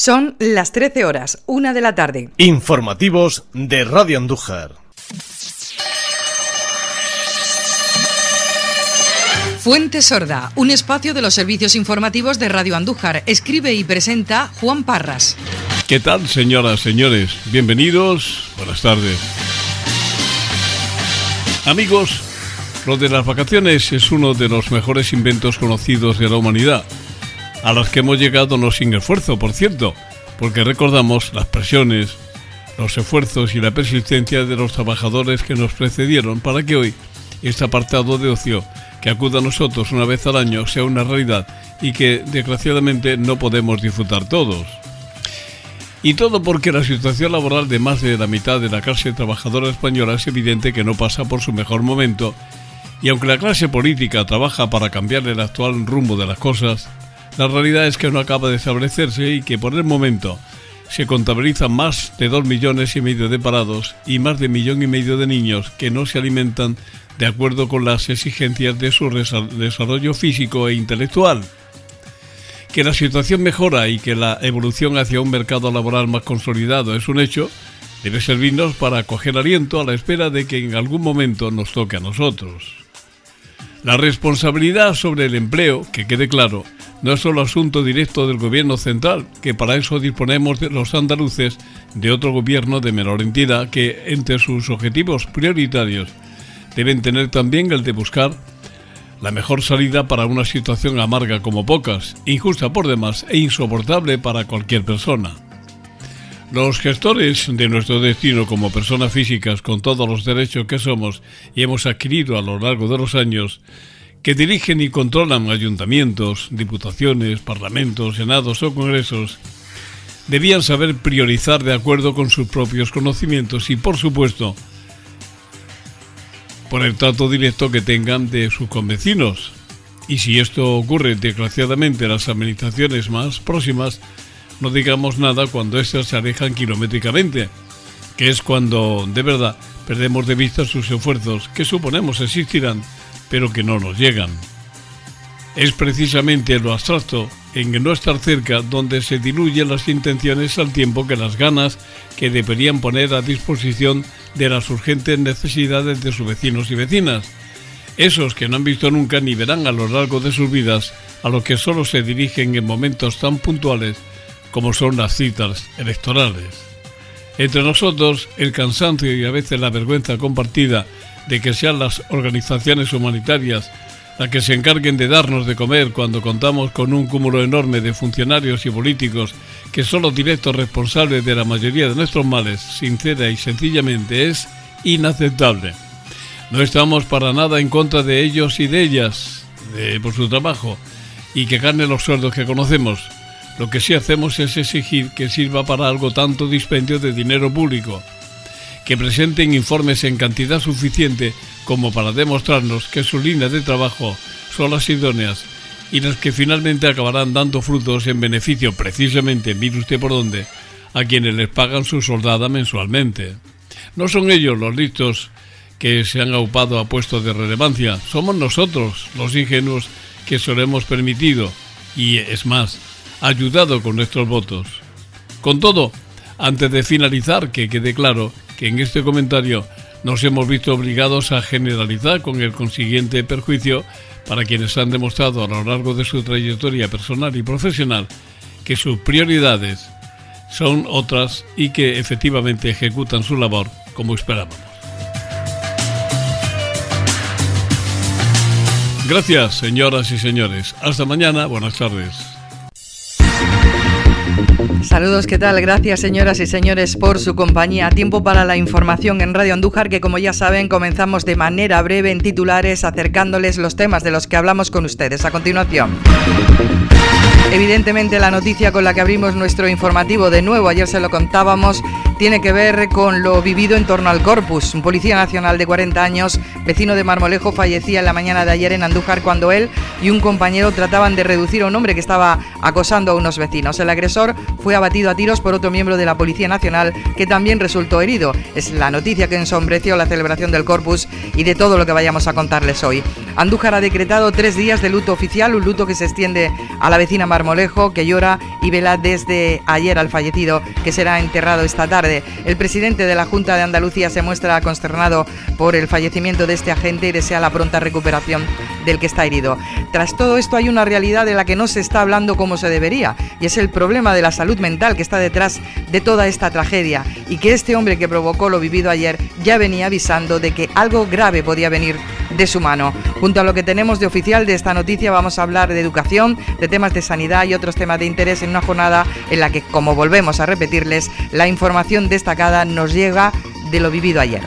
Son las 13 horas, una de la tarde. Informativos de Radio Andújar. Fuente Sorda, un espacio de los servicios informativos de Radio Andújar. Escribe y presenta Juan Parras. ¿Qué tal, señoras, señores? Bienvenidos, buenas tardes. Amigos, lo de las vacaciones es uno de los mejores inventos conocidos de la humanidad a las que hemos llegado no sin esfuerzo, por cierto, porque recordamos las presiones, los esfuerzos y la persistencia de los trabajadores que nos precedieron para que hoy este apartado de ocio que acuda a nosotros una vez al año sea una realidad y que desgraciadamente no podemos disfrutar todos. Y todo porque la situación laboral de más de la mitad de la clase trabajadora española es evidente que no pasa por su mejor momento, y aunque la clase política trabaja para cambiar el actual rumbo de las cosas, la realidad es que no acaba de establecerse y que por el momento se contabilizan más de 2 millones y medio de parados y más de millón y medio de niños que no se alimentan de acuerdo con las exigencias de su desarrollo físico e intelectual. Que la situación mejora y que la evolución hacia un mercado laboral más consolidado es un hecho, debe servirnos para coger aliento a la espera de que en algún momento nos toque a nosotros. La responsabilidad sobre el empleo, que quede claro, no es solo asunto directo del gobierno central, que para eso disponemos de los andaluces de otro gobierno de menor entidad que, entre sus objetivos prioritarios, deben tener también el de buscar la mejor salida para una situación amarga como pocas, injusta por demás e insoportable para cualquier persona. Los gestores de nuestro destino como personas físicas con todos los derechos que somos y hemos adquirido a lo largo de los años, que dirigen y controlan ayuntamientos, diputaciones, parlamentos, senados o congresos, debían saber priorizar de acuerdo con sus propios conocimientos y, por supuesto, por el trato directo que tengan de sus convecinos. Y si esto ocurre, desgraciadamente, en las administraciones más próximas, no digamos nada cuando éstas se alejan kilométricamente, que es cuando de verdad perdemos de vista sus esfuerzos que suponemos existirán, pero que no nos llegan. Es precisamente lo abstracto, en no estar cerca, donde se diluyen las intenciones al tiempo que las ganas que deberían poner a disposición de las urgentes necesidades de sus vecinos y vecinas. Esos que no han visto nunca ni verán a lo largo de sus vidas, a los que solo se dirigen en momentos tan puntuales como son las citas electorales. Entre nosotros, el cansancio y a veces la vergüenza compartida de que sean las organizaciones humanitarias las que se encarguen de darnos de comer cuando contamos con un cúmulo enorme de funcionarios y políticos que son los directos responsables de la mayoría de nuestros males, sincera y sencillamente es inaceptable. No estamos para nada en contra de ellos y de ellas por su trabajo y que ganen los sueldos que conocemos, lo que sí hacemos es exigir que sirva para algo tanto dispendio de dinero público, que presenten informes en cantidad suficiente como para demostrarnos que sus líneas de trabajo son las idóneas y las que finalmente acabarán dando frutos en beneficio precisamente, mire usted por dónde, a quienes les pagan su soldada mensualmente. No son ellos los listos que se han aupado a puestos de relevancia, somos nosotros los ingenuos que se hemos permitido. Y es más, ayudado con nuestros votos. Con todo, antes de finalizar, que quede claro que en este comentario nos hemos visto obligados a generalizar con el consiguiente perjuicio para quienes han demostrado a lo largo de su trayectoria personal y profesional que sus prioridades son otras y que efectivamente ejecutan su labor como esperábamos. Gracias, señoras y señores. Hasta mañana. Buenas tardes. Saludos, ¿qué tal? Gracias, señoras y señores, por su compañía. Tiempo para la información en Radio Andújar, que como ya saben, comenzamos de manera breve en titulares, acercándoles los temas de los que hablamos con ustedes. A continuación. Evidentemente la noticia con la que abrimos nuestro informativo de nuevo, ayer se lo contábamos, tiene que ver con lo vivido en torno al Corpus. Un policía nacional de 40 años, vecino de Marmolejo, fallecía en la mañana de ayer en Andújar cuando él y un compañero trataban de reducir a un hombre que estaba acosando a unos vecinos. El agresor fue abatido a tiros por otro miembro de la Policía Nacional que también resultó herido. Es la noticia que ensombreció la celebración del Corpus y de todo lo que vayamos a contarles hoy. Andújar ha decretado tres días de luto oficial, un luto que se extiende a la vecina Marmolejo que llora y vela desde ayer al fallecido, que será enterrado esta tarde. El presidente de la Junta de Andalucía se muestra consternado por el fallecimiento de este agente y desea la pronta recuperación del que está herido. Tras todo esto hay una realidad de la que no se está hablando como se debería, y es el problema de la salud mental que está detrás de toda esta tragedia, y que este hombre que provocó lo vivido ayer ya venía avisando de que algo grave podía venir de su mano. Junto a lo que tenemos de oficial de esta noticia vamos a hablar de educación, de temas de sanidad, y otros temas de interés en una jornada en la que, como volvemos a repetirles, la información destacada nos llega de lo vivido ayer.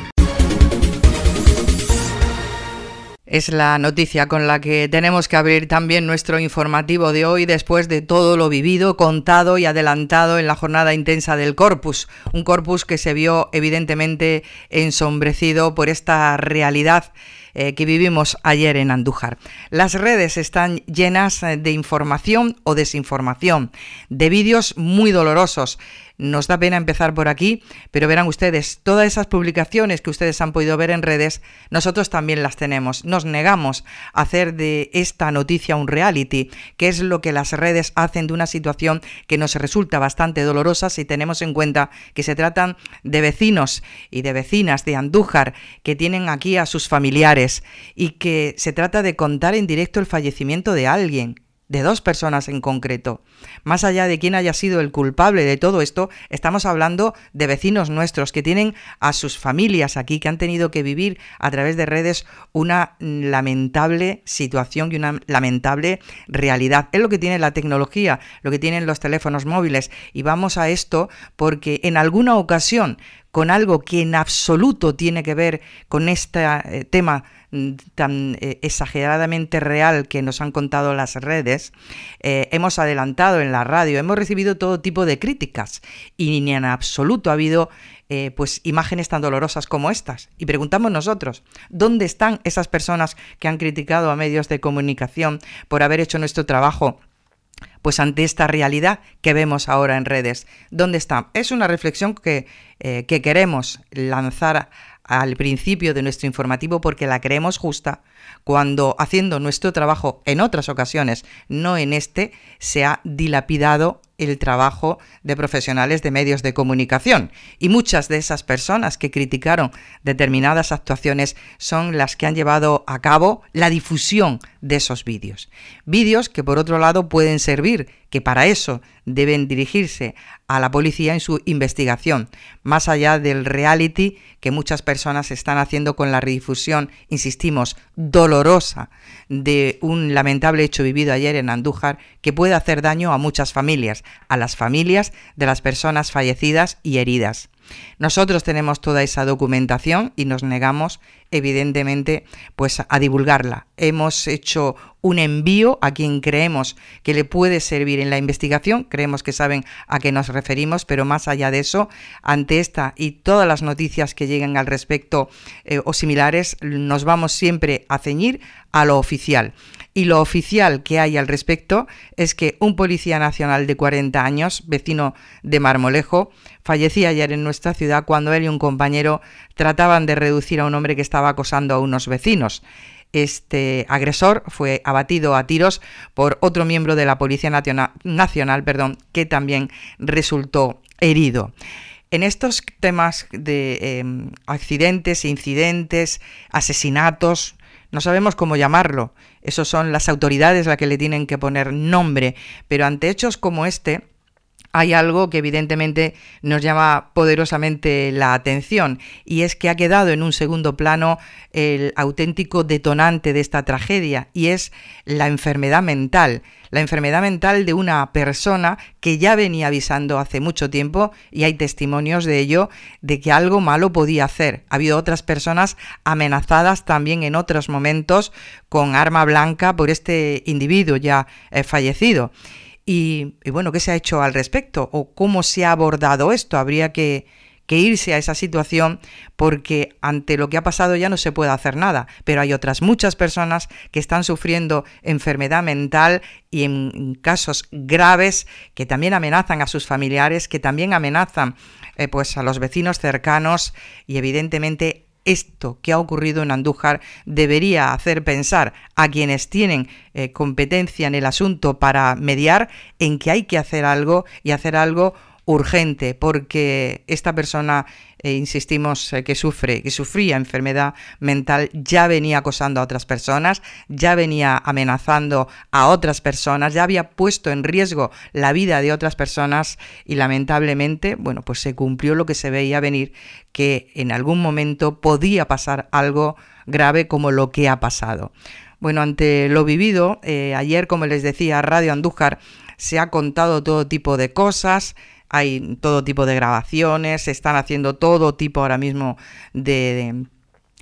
Es la noticia con la que tenemos que abrir también nuestro informativo de hoy después de todo lo vivido, contado y adelantado en la jornada intensa del corpus, un corpus que se vio evidentemente ensombrecido por esta realidad eh, que vivimos ayer en Andújar. Las redes están llenas eh, de información o desinformación, de vídeos muy dolorosos. Nos da pena empezar por aquí, pero verán ustedes, todas esas publicaciones que ustedes han podido ver en redes, nosotros también las tenemos. Nos negamos a hacer de esta noticia un reality, que es lo que las redes hacen de una situación que nos resulta bastante dolorosa si tenemos en cuenta que se tratan de vecinos y de vecinas de Andújar que tienen aquí a sus familiares y que se trata de contar en directo el fallecimiento de alguien, de dos personas en concreto. Más allá de quién haya sido el culpable de todo esto, estamos hablando de vecinos nuestros que tienen a sus familias aquí, que han tenido que vivir a través de redes una lamentable situación y una lamentable realidad. Es lo que tiene la tecnología, lo que tienen los teléfonos móviles. Y vamos a esto porque en alguna ocasión con algo que en absoluto tiene que ver con este eh, tema mm, tan eh, exageradamente real que nos han contado las redes, eh, hemos adelantado en la radio, hemos recibido todo tipo de críticas y ni en absoluto ha habido pues imágenes tan dolorosas como estas. Y preguntamos nosotros, ¿dónde están esas personas que han criticado a medios de comunicación por haber hecho nuestro trabajo pues ante esta realidad que vemos ahora en redes. ¿Dónde está? Es una reflexión eh, que, queremos lanzar al principio de nuestro informativo porque la creemos justa cuando haciendo nuestro trabajo en otras ocasiones, no en este, se ha dilapidado el trabajo de profesionales de medios de comunicación. Y muchas de esas personas que criticaron determinadas actuaciones son las que han llevado a cabo la difusión de esos vídeos. Vídeos que por otro lado pueden servir que para eso deben dirigirse a la policía en su investigación, más allá del reality que muchas personas están haciendo con la redifusión, insistimos, dolorosa de un lamentable hecho vivido ayer en Andújar que puede hacer daño a muchas familias, a las familias de las personas fallecidas y heridas. Nosotros tenemos toda esa documentación y nos negamos evidentemente, pues a divulgarla. Hemos hecho un envío a quien creemos que le puede servir en la investigación, creemos que saben a qué nos referimos, pero más allá de eso, ante esta y todas las noticias que lleguen al respecto eh, o similares, nos vamos siempre a ceñir a lo oficial y lo oficial que hay al respecto es que un policía nacional de 40 años, vecino de Marmolejo, fallecía ayer en nuestra ciudad cuando él y un compañero trataban de reducir a un hombre que estaba acosando a unos vecinos. Este agresor fue abatido a tiros por otro miembro de la Policía Nacional, perdón, que también resultó herido. En estos temas de em, accidentes, incidentes, asesinatos, no sabemos cómo llamarlo, esos son las autoridades las que le tienen que poner nombre, pero ante hechos como este, hay algo que evidentemente nos llama poderosamente la atención y es que ha quedado en un segundo plano el auténtico detonante de esta tragedia y es la enfermedad mental, la enfermedad mental de una persona que ya venía avisando hace mucho tiempo y hay testimonios de ello de que algo malo podía hacer. Ha habido otras personas amenazadas también en otros momentos con arma blanca por este individuo ya eh, fallecido. Y, bueno, ¿qué se ha hecho al respecto? ¿O cómo se ha abordado esto? Habría que, irse a esa situación porque ante lo que ha pasado ya no se puede hacer nada, pero hay otras muchas personas que están sufriendo enfermedad mental y en casos graves que también amenazan a sus familiares, que también amenazan eh, pues a los vecinos cercanos y evidentemente esto que ha ocurrido en Andújar debería hacer pensar a quienes tienen eh, competencia en el asunto para mediar en que hay que hacer algo y hacer algo urgente porque esta persona, eh, insistimos, eh, que sufre, que sufría enfermedad mental, ya venía acosando a otras personas, ya venía amenazando a otras personas, ya había puesto en riesgo la vida de otras personas y lamentablemente, bueno, pues se cumplió lo que se veía venir, que en algún momento podía pasar algo grave como lo que ha pasado. Bueno, ante lo vivido, eh, ayer, como les decía, Radio Andújar se ha contado todo tipo de cosas, hay todo tipo de grabaciones, se están haciendo todo tipo ahora mismo de,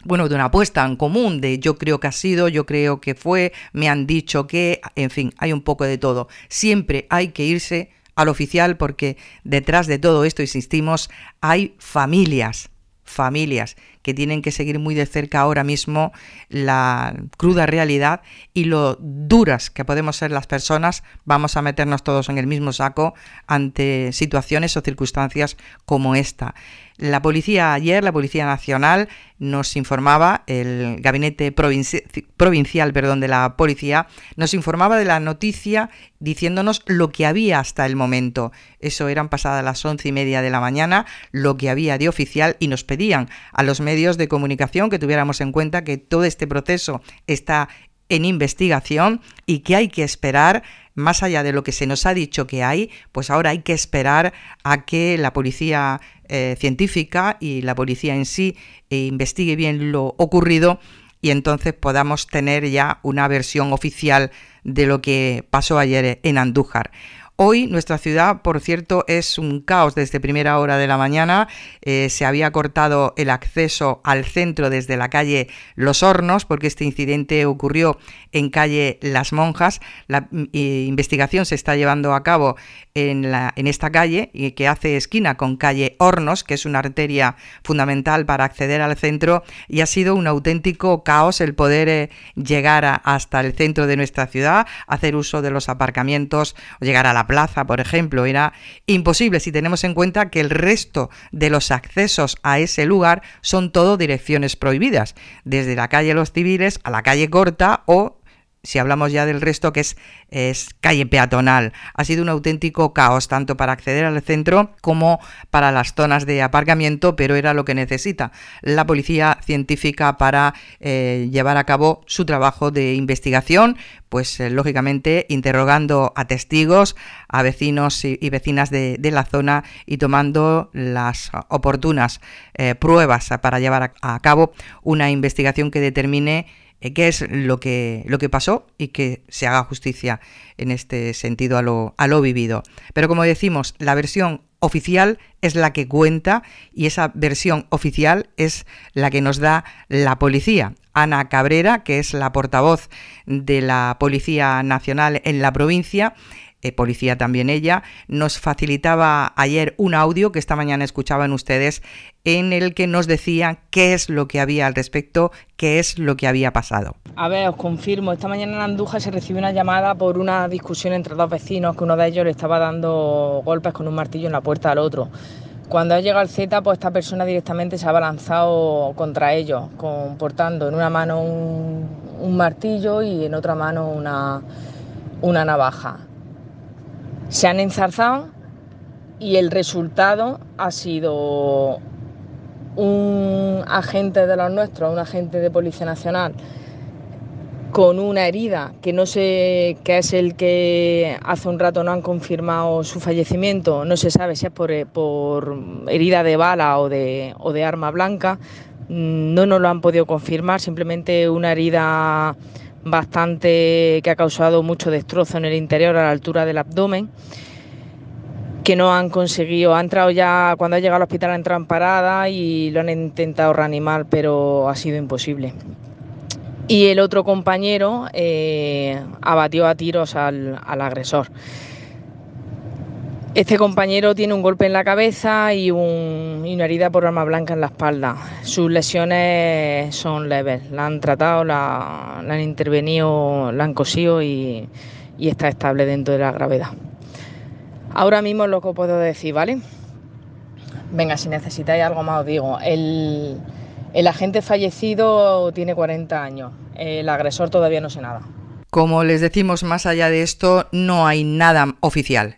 bueno, de una apuesta en común, de yo creo que ha sido, yo creo que fue, me han dicho que, en fin, hay un poco de todo. Siempre hay que irse al oficial porque detrás de todo esto, insistimos, hay familias, familias que tienen que seguir muy de cerca ahora mismo la cruda realidad y lo duras que podemos ser las personas, vamos a meternos todos en el mismo saco ante situaciones o circunstancias como esta. La policía ayer, la Policía Nacional, nos informaba, el gabinete provincial perdón, de la policía, nos informaba de la noticia diciéndonos lo que había hasta el momento. Eso eran pasadas las once y media de la mañana, lo que había de oficial y nos pedían a los medios de comunicación, que tuviéramos en cuenta que todo este proceso está en investigación y que hay que esperar, más allá de lo que se nos ha dicho que hay, pues ahora hay que esperar a que la policía eh, científica y la policía en sí eh, investigue bien lo ocurrido y entonces podamos tener ya una versión oficial de lo que pasó ayer en Andújar. Hoy nuestra ciudad, por cierto, es un caos desde primera hora de la mañana. Eh, se había cortado el acceso al centro desde la calle Los Hornos, porque este incidente ocurrió en calle Las Monjas. La mm, investigación se está llevando a cabo en, esta calle, y que hace esquina con calle Hornos, que es una arteria fundamental para acceder al centro, y ha sido un auténtico caos el poder eh, llegar hasta el centro de nuestra ciudad, hacer uso de los aparcamientos o llegar a la plaza, por ejemplo, era imposible si tenemos en cuenta que el resto de los accesos a ese lugar son todo direcciones prohibidas, desde la calle Los Civiles a la calle Corta o si hablamos ya del resto, que es, calle peatonal. Ha sido un auténtico caos, tanto para acceder al centro como para las zonas de aparcamiento, pero era lo que necesita la policía científica para eh, llevar a cabo su trabajo de investigación, pues eh, lógicamente interrogando a testigos, a vecinos y, vecinas de, la zona y tomando las oportunas eh, pruebas para llevar a cabo una investigación que determine eh, qué es lo que, lo que pasó y que se haga justicia en este sentido a lo, a lo vivido. Pero como decimos, la versión oficial es la que cuenta y esa versión oficial es la que nos da la policía. Ana Cabrera, que es la portavoz de la Policía Nacional en la provincia, eh, policía también ella, nos facilitaba ayer un audio que esta mañana escuchaban ustedes en el que nos decían qué es lo que había al respecto, qué es lo que había pasado. A ver, os confirmo, esta mañana en Andújar se recibió una llamada por una discusión entre dos vecinos que uno de ellos le estaba dando golpes con un martillo en la puerta al otro. Cuando ha llegado el Z, pues esta persona directamente se ha balanzado contra ellos, comportando en una mano un, martillo y en otra mano una, una navaja se han enzarzado y el resultado ha sido un agente de los nuestros, un agente de Policía Nacional, con una herida que no sé qué es el que hace un rato no han confirmado su fallecimiento, no se sabe si es por, eh, herida de bala o de, o de arma blanca, mm, no nos lo han podido confirmar, simplemente una herida bastante que ha causado mucho destrozo en el interior a la altura del abdomen que no han conseguido, ha entrado ya, cuando ha llegado al hospital ha entrado en parada y lo han intentado reanimar, pero ha sido imposible. Y el otro compañero eh, abatió a tiros al, al agresor. Este compañero tiene un golpe en la cabeza y, una herida por arma blanca en la espalda. Sus lesiones son leves. La han tratado, la, han intervenido, la han cosido y, está estable dentro de la gravedad. Ahora mismo es lo que puedo decir, ¿vale? Venga, si necesitáis algo más os digo. El, el agente fallecido tiene 40 años. El agresor todavía no sé nada. Como les decimos, más allá de esto no hay nada oficial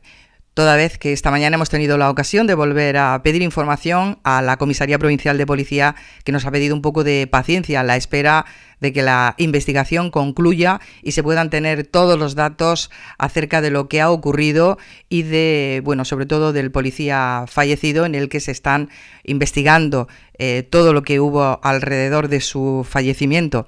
toda vez que esta mañana hemos tenido la ocasión de volver a pedir información a la Comisaría Provincial de Policía, que nos ha pedido un poco de paciencia a la espera de que la investigación concluya y se puedan tener todos los datos acerca de lo que ha ocurrido y de, bueno, sobre todo del policía fallecido en el que se están investigando eh, todo lo que hubo alrededor de su fallecimiento.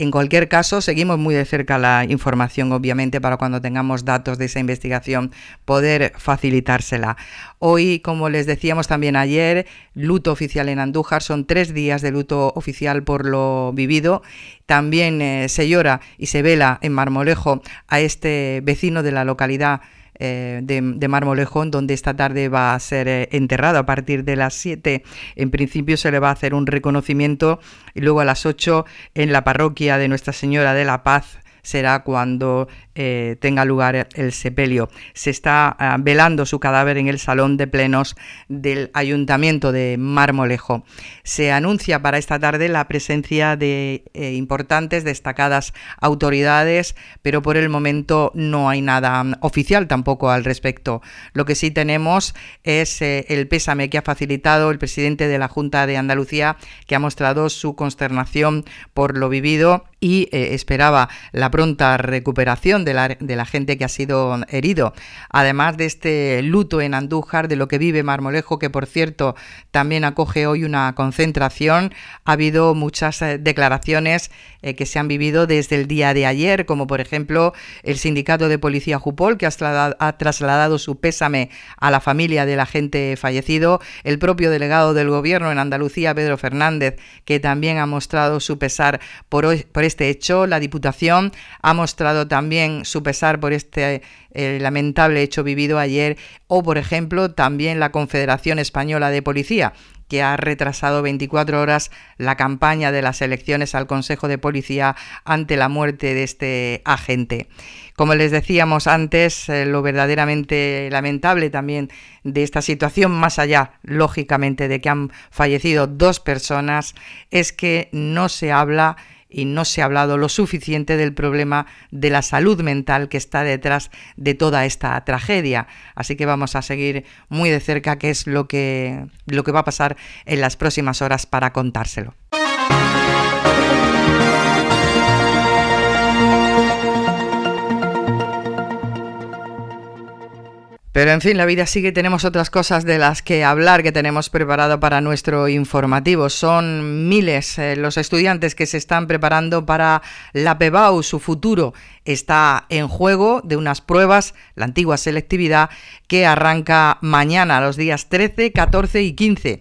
En cualquier caso, seguimos muy de cerca la información, obviamente, para cuando tengamos datos de esa investigación poder facilitársela. Hoy, como les decíamos también ayer, luto oficial en Andújar, son tres días de luto oficial por lo vivido. También eh, se llora y se vela en Marmolejo a este vecino de la localidad eh, de, de, Marmolejón, donde esta tarde va a ser eh, enterrado a partir de las 7. En principio se le va a hacer un reconocimiento y luego a las 8 en la parroquia de Nuestra Señora de la Paz será cuando eh, tenga lugar el sepelio. Se está ah, velando su cadáver en el salón de plenos del Ayuntamiento de Marmolejo. Se anuncia para esta tarde la presencia de eh, importantes, destacadas autoridades, pero por el momento no hay nada mm, oficial tampoco al respecto. Lo que sí tenemos es eh, el pésame que ha facilitado el presidente de la Junta de Andalucía, que ha mostrado su consternación por lo vivido y esperaba la pronta recuperación de la, gente que ha sido herido. Además de este luto en Andújar, de lo que vive Marmolejo, que por cierto también acoge hoy una concentración, ha habido muchas eh, declaraciones eh, que se han vivido desde el día de ayer, como por ejemplo el sindicato de policía Jupol, que ha trasladado, su pésame a la familia del agente fallecido, el propio delegado del gobierno en Andalucía, Pedro Fernández, que también ha mostrado su pesar por, por este hecho, la Diputación ha mostrado también su pesar por este eh, lamentable hecho vivido ayer, o por ejemplo también la Confederación Española de Policía, que ha retrasado 24 horas la campaña de las elecciones al Consejo de Policía ante la muerte de este agente. Como les decíamos antes, eh, lo verdaderamente lamentable también de esta situación, más allá, lógicamente, de que han fallecido dos personas, es que no se habla y no se ha hablado lo suficiente del problema de la salud mental que está detrás de toda esta tragedia. Así que vamos a seguir muy de cerca qué es lo que, lo que va a pasar en las próximas horas para contárselo. Pero en fin, la vida sigue, tenemos otras cosas de las que hablar que tenemos preparado para nuestro informativo. Son miles eh, los estudiantes que se están preparando para la PEBAU, su futuro está en juego de unas pruebas, la antigua selectividad, que arranca mañana, los días 13, 14 y 15.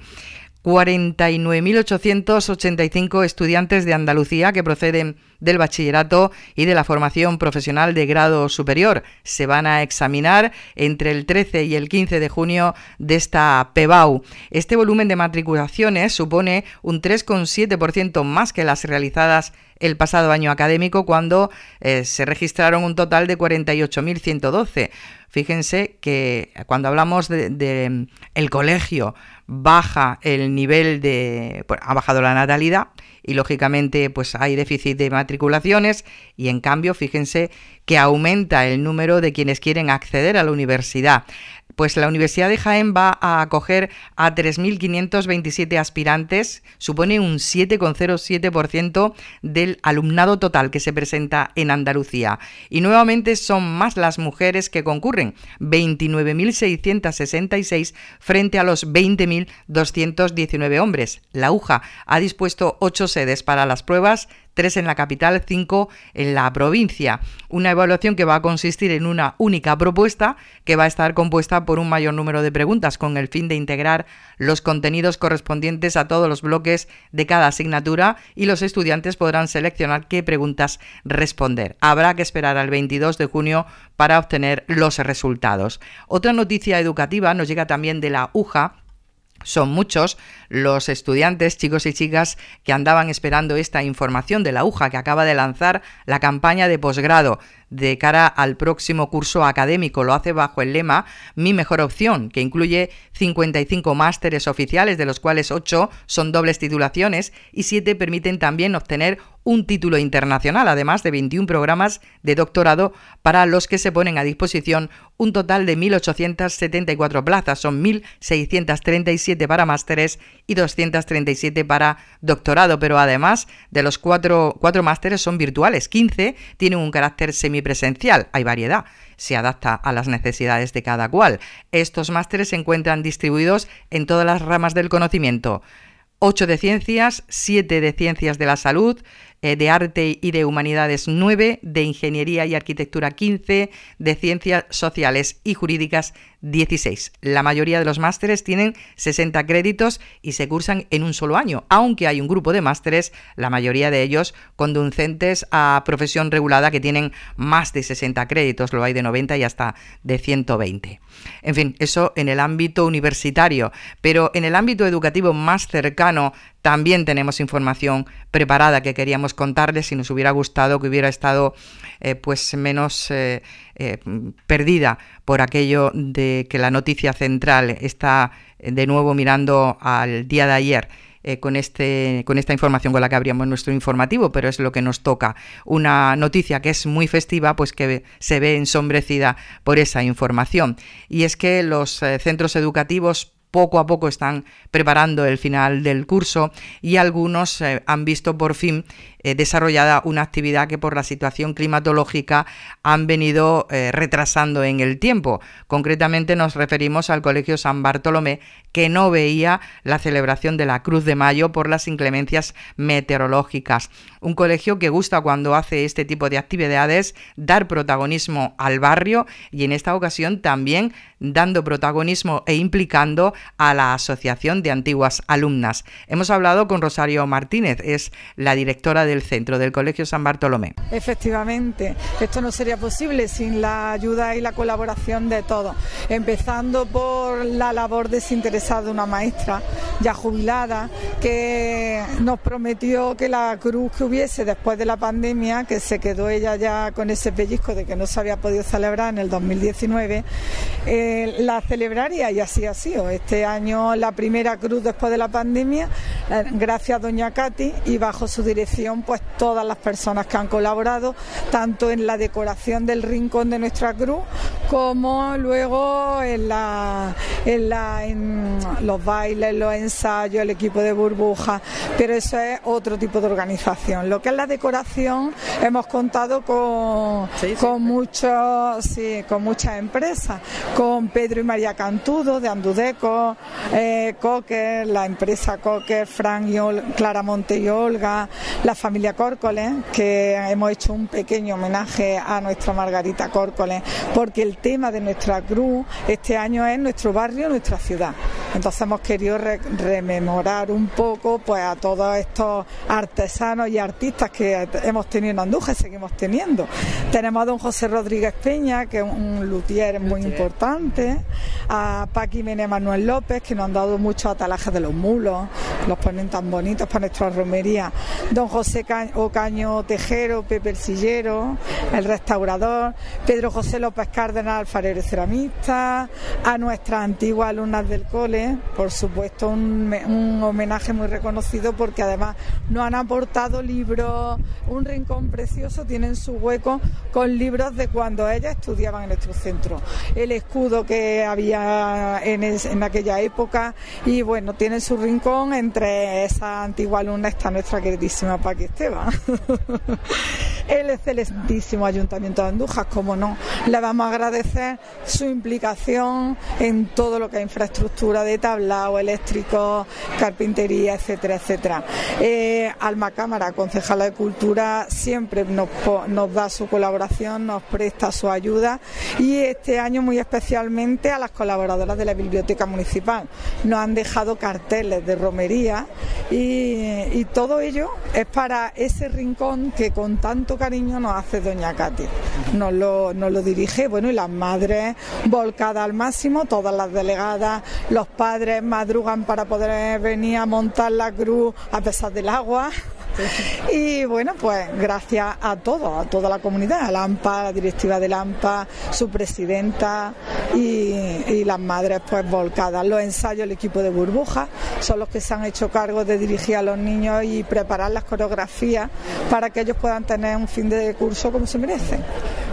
49.885 estudiantes de Andalucía que proceden del bachillerato y de la formación profesional de grado superior. Se van a examinar entre el 13 y el 15 de junio de esta PEBAU. Este volumen de matriculaciones supone un 3,7% más que las realizadas el pasado año académico cuando eh, se registraron un total de 48.112. Fíjense que cuando hablamos del de, mm, colegio baja el nivel de, pues, ha bajado la natalidad y lógicamente pues hay déficit de matriculaciones y en cambio fíjense que aumenta el número de quienes quieren acceder a la universidad. Pues la Universidad de Jaén va a acoger a 3.527 aspirantes, supone un 7,07% del alumnado total que se presenta en Andalucía. Y nuevamente son más las mujeres que concurren, 29.666 frente a los 20.219 hombres. La UJA ha dispuesto ocho sedes para las pruebas tres en la capital, cinco en la provincia. Una evaluación que va a consistir en una única propuesta que va a estar compuesta por un mayor número de preguntas con el fin de integrar los contenidos correspondientes a todos los bloques de cada asignatura y los estudiantes podrán seleccionar qué preguntas responder. Habrá que esperar al 22 de junio para obtener los resultados. Otra noticia educativa nos llega también de la UJA son muchos los estudiantes, chicos y chicas, que andaban esperando esta información de la UJA, que acaba de lanzar la campaña de posgrado de cara al próximo curso académico. Lo hace bajo el lema Mi mejor opción, que incluye 55 másteres oficiales, de los cuales 8 son dobles titulaciones y 7 permiten también obtener un título internacional, además de 21 programas de doctorado para los que se ponen a disposición un total de 1.874 plazas. Son 1.637 para másteres y 237 para doctorado, pero además de los cuatro, másteres son virtuales, 15 tienen un carácter semipresencial, hay variedad, se adapta a las necesidades de cada cual. Estos másteres se encuentran distribuidos en todas las ramas del conocimiento. 8 de ciencias, 7 de ciencias de la salud, eh, de Arte y de Humanidades 9, de Ingeniería y Arquitectura 15, de Ciencias Sociales y Jurídicas 16. La mayoría de los másteres tienen 60 créditos y se cursan en un solo año, aunque hay un grupo de másteres, la mayoría de ellos conducentes a profesión regulada que tienen más de 60 créditos, lo hay de 90 y hasta de 120. En fin, eso en el ámbito universitario, pero en el ámbito educativo más cercano también tenemos información preparada que queríamos contarles y nos hubiera gustado que hubiera estado eh, pues menos eh, eh, perdida por aquello de que la noticia central está de nuevo mirando al día de ayer. con, este, con esta información con la que habríamos nuestro informativo, pero es lo que nos toca. Una noticia que es muy festiva, pues que se ve ensombrecida por esa información. Y es que los centros educativos poco a poco están preparando el final del curso y algunos eh, han visto por fin eh, desarrollada una actividad que por la situación climatológica han venido eh, retrasando en el tiempo. Concretamente nos referimos al Colegio San Bartolomé, que no veía la celebración de la Cruz de Mayo por las inclemencias meteorológicas. Un colegio que gusta cuando hace este tipo de actividades dar protagonismo al barrio y en esta ocasión también dando protagonismo e implicando a la Asociación de Antiguas Alumnas. Hemos hablado con Rosario Martínez, es la directora de del centro del Colegio San Bartolomé. Efectivamente, esto no sería posible sin la ayuda y la colaboración de todos, empezando por la labor desinteresada de una maestra ya jubilada que nos prometió que la cruz que hubiese después de la pandemia, que se quedó ella ya con ese pellizco de que no se había podido celebrar en el 2019, eh, la celebraría y así ha sido. Este año la primera cruz después de la pandemia, eh, gracias a doña Katy y bajo su dirección pues todas las personas que han colaborado, tanto en la decoración del rincón de nuestra cruz, como luego en, la, en, la, en los bailes, los ensayos, el equipo de burbuja, pero eso es otro tipo de organización. Lo que es la decoración, hemos contado con, con, Muchos, sí, con muchas empresas, con Pedro y María Cantudo de Andudeco, eh, la empresa Coque, Frank y Clara Monte y Olga, la familia familia Córcoles, ¿eh? que hemos hecho un pequeño homenaje a nuestra Margarita Córcoles, ¿eh? porque el tema de nuestra cruz este año es nuestro barrio, nuestra ciudad. Entonces hemos querido rememorar un poco pues a todos estos artesanos y artistas que hemos tenido en Andújar y seguimos teniendo. Tenemos a don José Rodríguez Peña, que es un luthier muy importante, a Paqui Manuel López, que nos han dado muchos atalajes de los mulos, los ponen tan bonitos para nuestra romería. Don José Ocaño Tejero, Pepe el Sillero, el restaurador, Pedro José López Cárdenas, alfarero ceramista, a nuestras antiguas alumnas del cole, por supuesto un, homenaje muy reconocido porque además nos han aportado libros, un rincón precioso, tienen su hueco con libros de cuando ellas estudiaban en nuestro centro, el escudo que había en, aquella época y bueno, tienen su rincón entre esa antigua alumna está nuestra queridísima Paquita Esteban, el excelentísimo Ayuntamiento de Andujas, como no, le vamos a agradecer su implicación en todo lo que es infraestructura de tablao, eléctrico, carpintería, etcétera, etcétera. Eh, Alma Cámara, concejala de Cultura, siempre nos, da su colaboración, nos presta su ayuda y este año muy especialmente a las colaboradoras de la Biblioteca Municipal. Nos han dejado carteles de romería y todo ello es para ese rincón que con tanto cariño nos hace Doña Katy. Nos lo, nos lo dirige, bueno, y las madres volcadas al máximo, todas las delegadas, los padres madrugan para poder venir a montar la cruz a pesar del agua. Y bueno, pues gracias a todos, a toda la comunidad, a la AMPA, la directiva de la AMPA, su presidenta y, las madres pues volcadas. Los ensayos, el equipo de burbuja, son los que se han hecho cargo de dirigir a los niños y preparar las coreografías para que ellos puedan tener un fin de curso como se merecen.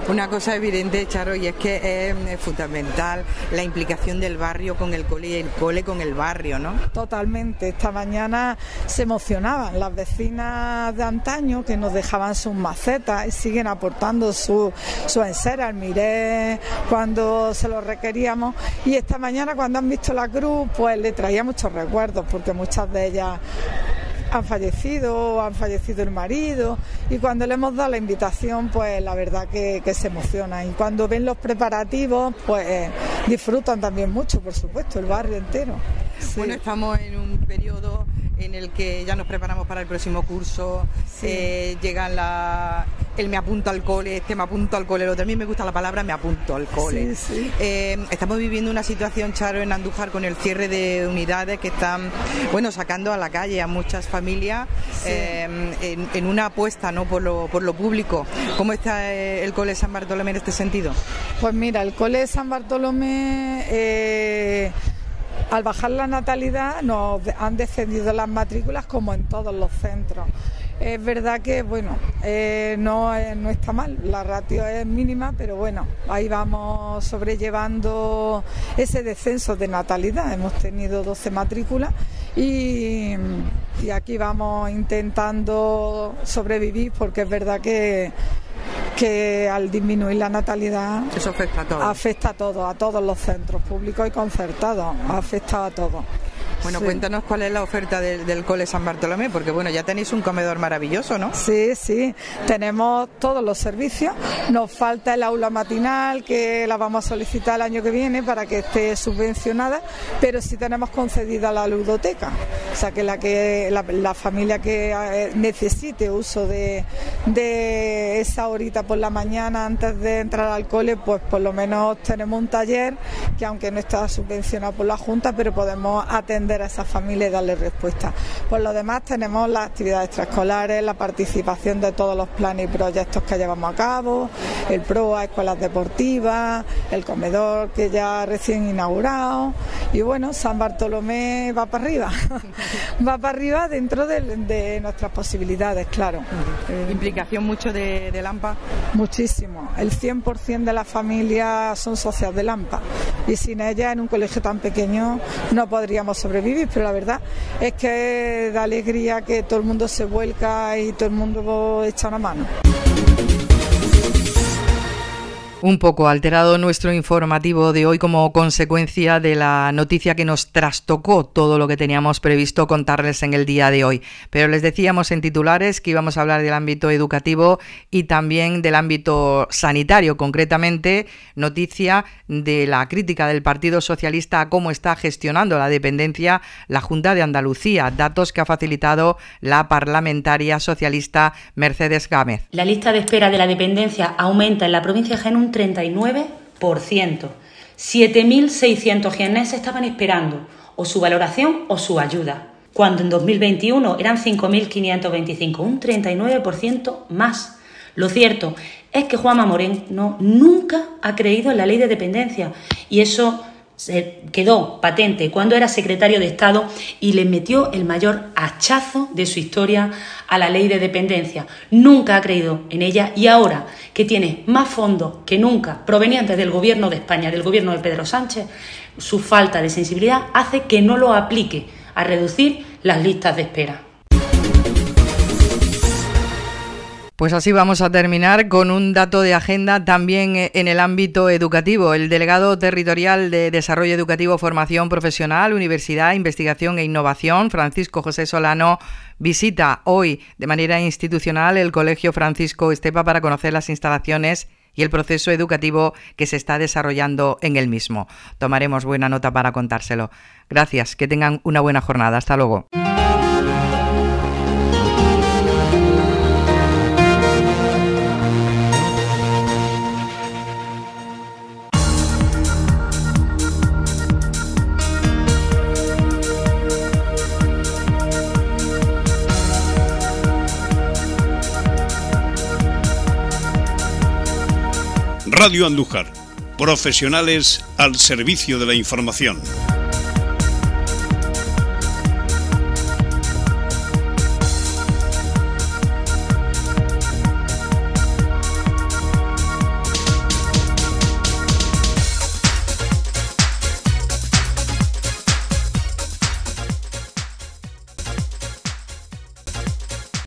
Una cosa evidente, Charo, y es que es eh, fundamental la implicación del barrio con el cole y el cole con el barrio, ¿no? Totalmente. Esta mañana se emocionaban las vecinas de antaño que nos dejaban sus macetas y siguen aportando su, su al miré cuando se lo requeríamos. Y esta mañana cuando han visto la cruz, pues le traía muchos recuerdos, porque muchas de ellas han fallecido han fallecido el marido y cuando le hemos dado la invitación pues la verdad que, se emociona y cuando ven los preparativos pues eh, disfrutan también mucho por supuesto el barrio entero. Bueno, estamos en un periodo en el que ya nos preparamos para el próximo curso, Se eh, llegan las el me apunto al cole, este me apunto al cole, lo también mí me gusta la palabra me apunto al cole. Eh, estamos viviendo una situación, Charo, en Andújar con el cierre de unidades que están, bueno, sacando a la calle a muchas familias eh, en, una apuesta ¿no? por, lo, público. ¿Cómo está eh, el cole San Bartolomé en este sentido? Pues mira, el cole San Bartolomé... al bajar la natalidad nos han descendido las matrículas como en todos los centros. Es verdad que, bueno, eh, no, eh, no está mal, la ratio es mínima, pero bueno, ahí vamos sobrellevando ese descenso de natalidad. Hemos tenido 12 matrículas y, aquí vamos intentando sobrevivir porque es verdad que que al disminuir la natalidad Eso afecta a todos. afecta a todos, a todos los centros públicos y concertados, afecta a todos. Bueno, cuéntanos cuál es la oferta del Cole San Bartolomé, porque bueno, ya tenéis un comedor maravilloso, ¿no? Sí, sí, tenemos todos los servicios. Nos falta el aula matinal, que la vamos a solicitar el año que viene para que esté subvencionada, pero sí tenemos concedida la ludoteca, o sea que la, que, la, familia que eh, necesite uso de, de esa horita por la mañana antes de entrar al cole, pues por lo menos tenemos un taller que aunque no está subvencionado por la Junta, pero podemos atender a esas familias y darle respuesta. Por lo demás tenemos las actividades extraescolares, la participación de todos los planes y proyectos que llevamos a cabo, el PROA, escuelas deportivas, el comedor que ya recién inaugurado y bueno, San Bartolomé va para arriba, va para arriba dentro de, nuestras posibilidades, claro. ¿Implicación mucho de, de LAMPA? Muchísimo, el 100% de las familias son socias de LAMPA y sin ella en un colegio tan pequeño no podríamos sobrevivir vivir pero la verdad es que da alegría que todo el mundo se vuelca y todo el mundo echa una mano. Un poco alterado nuestro informativo de hoy como consecuencia de la noticia que nos trastocó todo lo que teníamos previsto contarles en el día de hoy. Pero les decíamos en titulares que íbamos a hablar del ámbito educativo y también del ámbito sanitario, concretamente noticia de la crítica del Partido Socialista a cómo está gestionando la dependencia la Junta de Andalucía, datos que ha facilitado la parlamentaria socialista Mercedes Gámez. La lista de espera de la dependencia aumenta en la provincia de un 39%. 7.600 jienenses estaban esperando o su valoración o su ayuda, cuando en 2021 eran 5.525, un 39% más. Lo cierto es que Juanma Moreno nunca ha creído en la ley de dependencia y eso se quedó patente cuando era secretario de Estado y le metió el mayor hachazo de su historia a la ley de dependencia. Nunca ha creído en ella y ahora que tiene más fondos que nunca provenientes del gobierno de España, del gobierno de Pedro Sánchez, su falta de sensibilidad hace que no lo aplique a reducir las listas de espera. Pues así vamos a terminar con un dato de agenda también eh, en el ámbito educativo. El delegado territorial de Desarrollo Educativo, Formación Profesional, Universidad, Investigación e Innovación, Francisco José Solano, visita hoy de manera institucional el Colegio Francisco Estepa para conocer las instalaciones y el proceso educativo que se está desarrollando en el mismo. Tomaremos buena nota para contárselo. Gracias, que tengan una buena jornada. Hasta luego. Andújar, profesionales al servicio de la información.